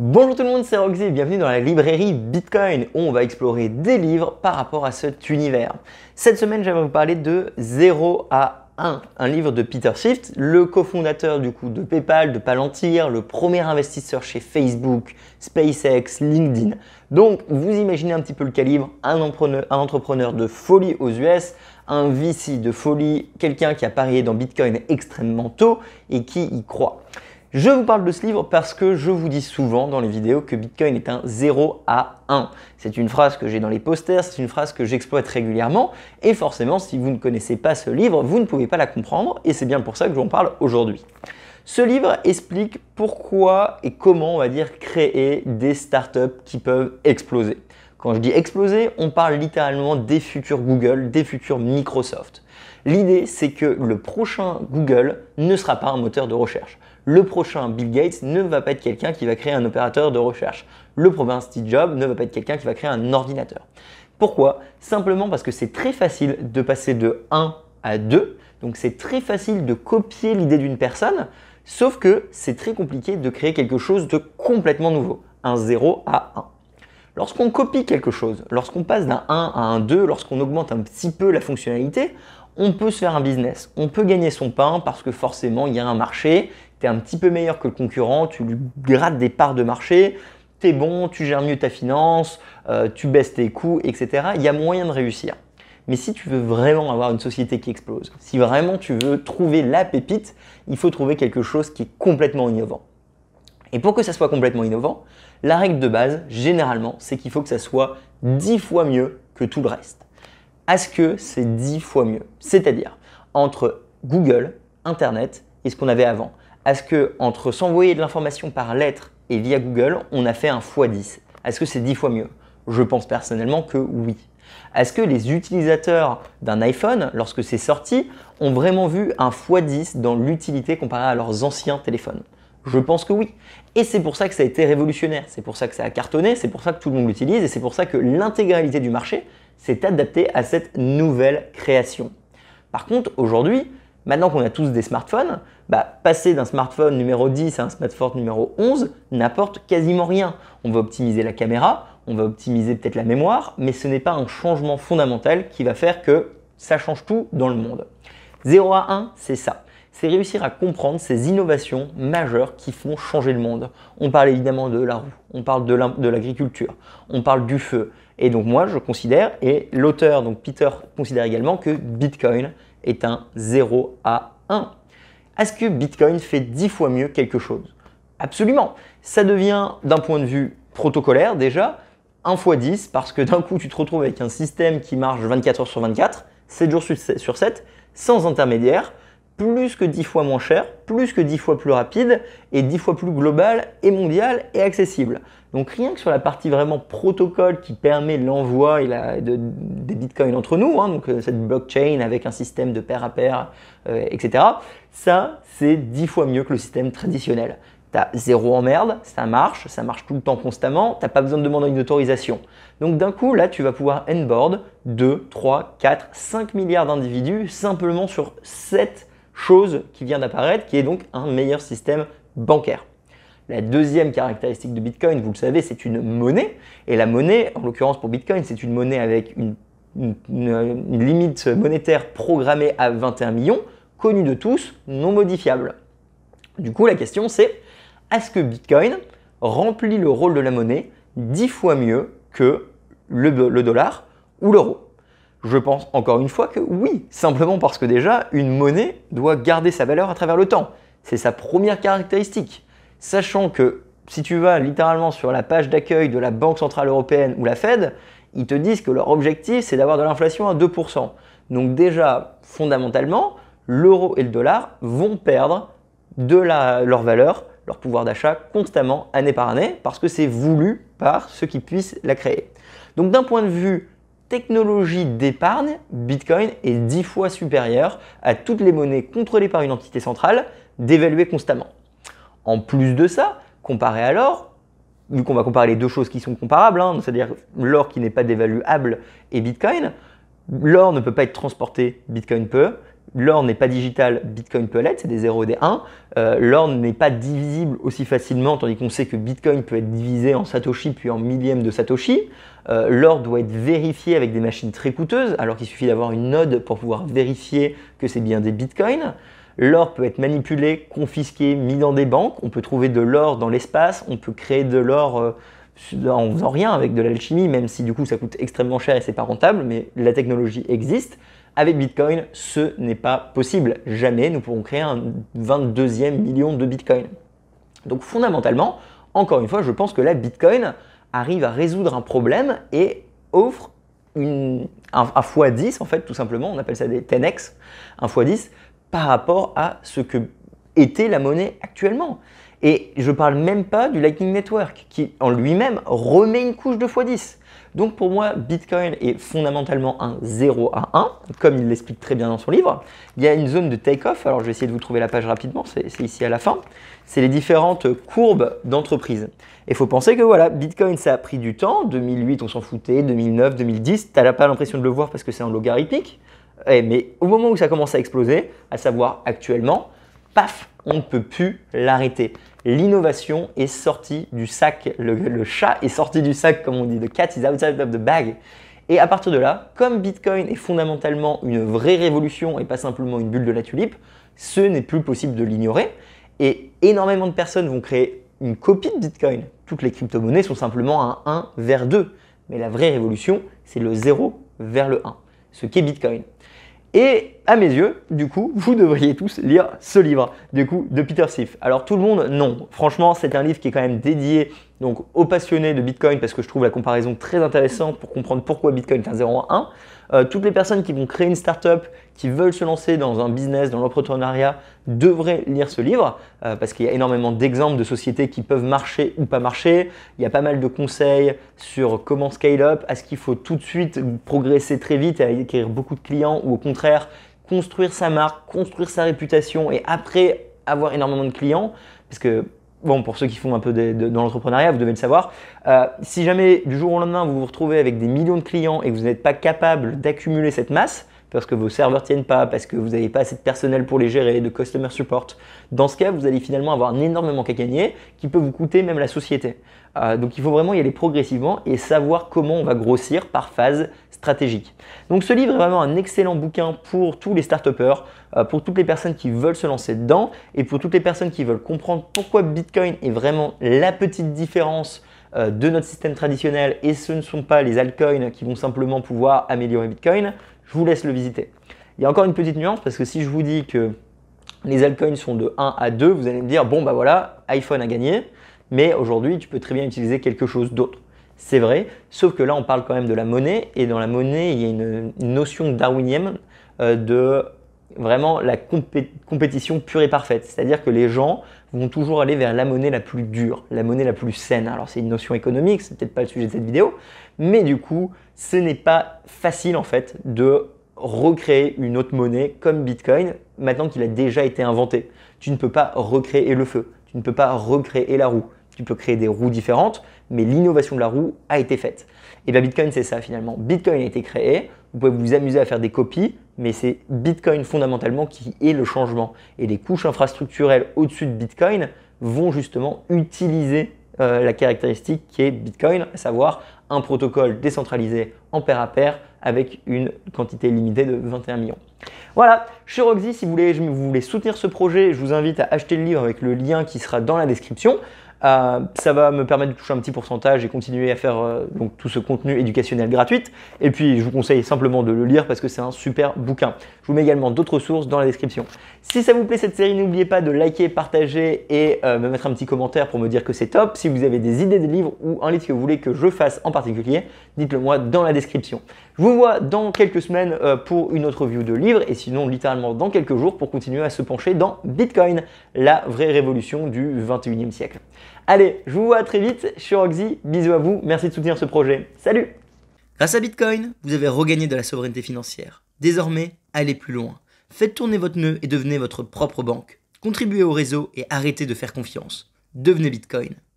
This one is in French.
Bonjour tout le monde, c'est Roxy, bienvenue dans la librairie Bitcoin où on va explorer des livres par rapport à cet univers. Cette semaine, j'avais vous parler de 0 à 1, un livre de Peter Shift, le cofondateur du coup de PayPal, de Palantir, le premier investisseur chez Facebook, SpaceX, LinkedIn. Donc, vous imaginez un petit peu le calibre, entrepreneur, un entrepreneur de folie aux US, un VC de folie, quelqu'un qui a parié dans Bitcoin extrêmement tôt et qui y croit. Je vous parle de ce livre parce que je vous dis souvent dans les vidéos que Bitcoin est un 0 à 1. C'est une phrase que j'ai dans les posters, c'est une phrase que j'exploite régulièrement et forcément si vous ne connaissez pas ce livre, vous ne pouvez pas la comprendre et c'est bien pour ça que je vous parle aujourd'hui. Ce livre explique pourquoi et comment on va dire créer des startups qui peuvent exploser. Quand je dis exploser, on parle littéralement des futurs Google, des futurs Microsoft. L'idée, c'est que le prochain Google ne sera pas un moteur de recherche. Le prochain Bill Gates ne va pas être quelqu'un qui va créer un opérateur de recherche. Le prochain Steve Jobs ne va pas être quelqu'un qui va créer un ordinateur. Pourquoi Simplement parce que c'est très facile de passer de 1 à 2. Donc c'est très facile de copier l'idée d'une personne, sauf que c'est très compliqué de créer quelque chose de complètement nouveau. Un 0 à 1. Lorsqu'on copie quelque chose, lorsqu'on passe d'un 1 à un 2, lorsqu'on augmente un petit peu la fonctionnalité, on peut se faire un business, on peut gagner son pain parce que forcément il y a un marché, tu es un petit peu meilleur que le concurrent, tu lui grattes des parts de marché, tu es bon, tu gères mieux ta finance, euh, tu baisses tes coûts, etc. Il y a moyen de réussir. Mais si tu veux vraiment avoir une société qui explose, si vraiment tu veux trouver la pépite, il faut trouver quelque chose qui est complètement innovant. Et pour que ça soit complètement innovant, la règle de base, généralement, c'est qu'il faut que ça soit 10 fois mieux que tout le reste est ce que c'est dix fois mieux. C'est-à-dire entre Google, Internet et ce qu'on avait avant. est ce que entre s'envoyer de l'information par lettre et via Google, on a fait un fois 10 Est-ce que c'est dix fois mieux Je pense personnellement que oui. Est-ce que les utilisateurs d'un iPhone, lorsque c'est sorti, ont vraiment vu un fois 10 dans l'utilité comparé à leurs anciens téléphones je pense que oui. Et c'est pour ça que ça a été révolutionnaire, c'est pour ça que ça a cartonné, c'est pour ça que tout le monde l'utilise et c'est pour ça que l'intégralité du marché s'est adaptée à cette nouvelle création. Par contre, aujourd'hui, maintenant qu'on a tous des smartphones, bah, passer d'un smartphone numéro 10 à un smartphone numéro 11 n'apporte quasiment rien. On va optimiser la caméra, on va optimiser peut-être la mémoire, mais ce n'est pas un changement fondamental qui va faire que ça change tout dans le monde. 0 à 1, c'est ça c'est réussir à comprendre ces innovations majeures qui font changer le monde. On parle évidemment de la roue, on parle de l'agriculture, on parle du feu. Et donc moi, je considère, et l'auteur, donc Peter, considère également que Bitcoin est un 0 à 1. Est-ce que Bitcoin fait 10 fois mieux quelque chose Absolument. Ça devient, d'un point de vue protocolaire déjà, 1 x 10, parce que d'un coup, tu te retrouves avec un système qui marche 24 heures sur 24, 7 jours sur 7, sans intermédiaire, plus que dix fois moins cher, plus que 10 fois plus rapide et 10 fois plus global et mondial et accessible. Donc rien que sur la partie vraiment protocole qui permet l'envoi de, des bitcoins entre nous, hein, donc euh, cette blockchain avec un système de pair à pair, euh, etc. Ça, c'est dix fois mieux que le système traditionnel. T'as zéro emmerde, ça marche, ça marche tout le temps constamment, t'as pas besoin de demander une autorisation. Donc d'un coup, là, tu vas pouvoir onboard 2, 3, 4, 5 milliards d'individus simplement sur 7 chose qui vient d'apparaître, qui est donc un meilleur système bancaire. La deuxième caractéristique de Bitcoin, vous le savez, c'est une monnaie. Et la monnaie, en l'occurrence pour Bitcoin, c'est une monnaie avec une, limite monétaire programmée à 21 millions, connue de tous, non modifiable. Du coup, la question c'est, est-ce que Bitcoin remplit le rôle de la monnaie dix fois mieux que le dollar ou l'euro je pense encore une fois que oui, simplement parce que déjà, une monnaie doit garder sa valeur à travers le temps. C'est sa première caractéristique. Sachant que si tu vas littéralement sur la page d'accueil de la Banque Centrale Européenne ou la Fed, ils te disent que leur objectif, c'est d'avoir de l'inflation à 2%. Donc déjà, fondamentalement, l'euro et le dollar vont perdre de leur valeur, leur pouvoir d'achat constamment, année par année, parce que c'est voulu par ceux qui puissent la créer. Donc d'un point de vue technologie d'épargne, Bitcoin est dix fois supérieure à toutes les monnaies contrôlées par une entité centrale, dévaluées constamment. En plus de ça, comparé à l'or, vu qu'on va comparer les deux choses qui sont comparables, hein, c'est-à-dire l'or qui n'est pas dévaluable et Bitcoin, l'or ne peut pas être transporté, Bitcoin peut, L'or n'est pas digital, Bitcoin peut l'être, c'est des 0 et des 1. Euh, l'or n'est pas divisible aussi facilement, tandis qu'on sait que Bitcoin peut être divisé en Satoshi puis en millième de Satoshi. Euh, l'or doit être vérifié avec des machines très coûteuses, alors qu'il suffit d'avoir une node pour pouvoir vérifier que c'est bien des Bitcoins. L'or peut être manipulé, confisqué, mis dans des banques. On peut trouver de l'or dans l'espace, on peut créer de l'or... Euh, en faisant rien avec de l'alchimie, même si du coup ça coûte extrêmement cher et c'est pas rentable, mais la technologie existe. Avec Bitcoin, ce n'est pas possible. Jamais nous pourrons créer un 22e million de Bitcoin. Donc fondamentalement, encore une fois, je pense que la Bitcoin arrive à résoudre un problème et offre un, un x10, en fait, tout simplement, on appelle ça des 10x, un x10 par rapport à ce que était la monnaie actuellement. Et je parle même pas du Lightning Network qui en lui-même remet une couche de x10. Donc pour moi, Bitcoin est fondamentalement un 0 à 1, comme il l'explique très bien dans son livre. Il y a une zone de take-off, alors je vais essayer de vous trouver la page rapidement, c'est ici à la fin. C'est les différentes courbes d'entreprise. Et il faut penser que voilà, Bitcoin, ça a pris du temps. 2008, on s'en foutait. 2009, 2010, tu n'as pas l'impression de le voir parce que c'est en logarithmique. Eh, mais au moment où ça commence à exploser, à savoir actuellement, paf, on ne peut plus l'arrêter l'innovation est sortie du sac, le, chat est sorti du sac comme on dit, the cat is outside of the bag. Et à partir de là, comme Bitcoin est fondamentalement une vraie révolution et pas simplement une bulle de la tulipe, ce n'est plus possible de l'ignorer. Et énormément de personnes vont créer une copie de Bitcoin. Toutes les crypto-monnaies sont simplement un 1 vers 2. Mais la vraie révolution, c'est le 0 vers le 1, ce qu'est Bitcoin. Et à mes yeux, du coup, vous devriez tous lire ce livre, du coup, de Peter sif Alors tout le monde, non. Franchement, c'est un livre qui est quand même dédié donc aux passionnés de Bitcoin parce que je trouve la comparaison très intéressante pour comprendre pourquoi Bitcoin est un 0 euh, toutes les personnes qui vont créer une startup, qui veulent se lancer dans un business, dans l'entrepreneuriat, devraient lire ce livre euh, parce qu'il y a énormément d'exemples de sociétés qui peuvent marcher ou pas marcher. Il y a pas mal de conseils sur comment scale up, à ce qu'il faut tout de suite progresser très vite et acquérir beaucoup de clients ou au contraire construire sa marque, construire sa réputation et après avoir énormément de clients, parce que bon, pour ceux qui font un peu dans l'entrepreneuriat, vous devez le savoir, euh, si jamais du jour au lendemain vous vous retrouvez avec des millions de clients et que vous n'êtes pas capable d'accumuler cette masse, parce que vos serveurs tiennent pas, parce que vous n'avez pas assez de personnel pour les gérer, de customer support, dans ce cas, vous allez finalement avoir un énormément gagner qui peut vous coûter même la société. Euh, donc il faut vraiment y aller progressivement et savoir comment on va grossir par phase stratégique. Donc ce livre est vraiment un excellent bouquin pour tous les start euh, pour toutes les personnes qui veulent se lancer dedans et pour toutes les personnes qui veulent comprendre pourquoi Bitcoin est vraiment la petite différence euh, de notre système traditionnel et ce ne sont pas les altcoins qui vont simplement pouvoir améliorer Bitcoin. Je vous laisse le visiter. Il y a encore une petite nuance parce que si je vous dis que les altcoins sont de 1 à 2, vous allez me dire bon bah voilà, iPhone a gagné mais aujourd'hui, tu peux très bien utiliser quelque chose d'autre. C'est vrai, sauf que là, on parle quand même de la monnaie, et dans la monnaie, il y a une, notion darwinienne euh, de vraiment la compétition pure et parfaite. C'est-à-dire que les gens vont toujours aller vers la monnaie la plus dure, la monnaie la plus saine. Alors c'est une notion économique, c'est peut-être pas le sujet de cette vidéo, mais du coup, ce n'est pas facile en fait de recréer une autre monnaie comme Bitcoin maintenant qu'il a déjà été inventé. Tu ne peux pas recréer le feu, tu ne peux pas recréer la roue tu peux créer des roues différentes, mais l'innovation de la roue a été faite. Et bien bah, Bitcoin, c'est ça finalement. Bitcoin a été créé, vous pouvez vous amuser à faire des copies, mais c'est Bitcoin fondamentalement qui est le changement. Et les couches infrastructurelles au-dessus de Bitcoin vont justement utiliser euh, la caractéristique qui est Bitcoin, à savoir un protocole décentralisé en pair à pair avec une quantité limitée de 21 millions. Voilà, je Roxy, si vous voulez soutenir ce projet, je vous invite à acheter le livre avec le lien qui sera dans la description. Euh, ça va me permettre de toucher un petit pourcentage et continuer à faire euh, donc, tout ce contenu éducationnel gratuit. Et puis, je vous conseille simplement de le lire parce que c'est un super bouquin. Je vous mets également d'autres sources dans la description. Si ça vous plaît cette série, n'oubliez pas de liker, partager et euh, me mettre un petit commentaire pour me dire que c'est top. Si vous avez des idées de livres ou un livre que vous voulez que je fasse en particulier, dites-le moi dans la description. Je vous vois dans quelques semaines pour une autre review de livre et sinon littéralement dans quelques jours pour continuer à se pencher dans Bitcoin, la vraie révolution du 21e siècle. Allez, je vous vois très vite. Je suis Roxy. Bisous à vous. Merci de soutenir ce projet. Salut Grâce à Bitcoin, vous avez regagné de la souveraineté financière. Désormais, allez plus loin. Faites tourner votre nœud et devenez votre propre banque. Contribuez au réseau et arrêtez de faire confiance. Devenez Bitcoin.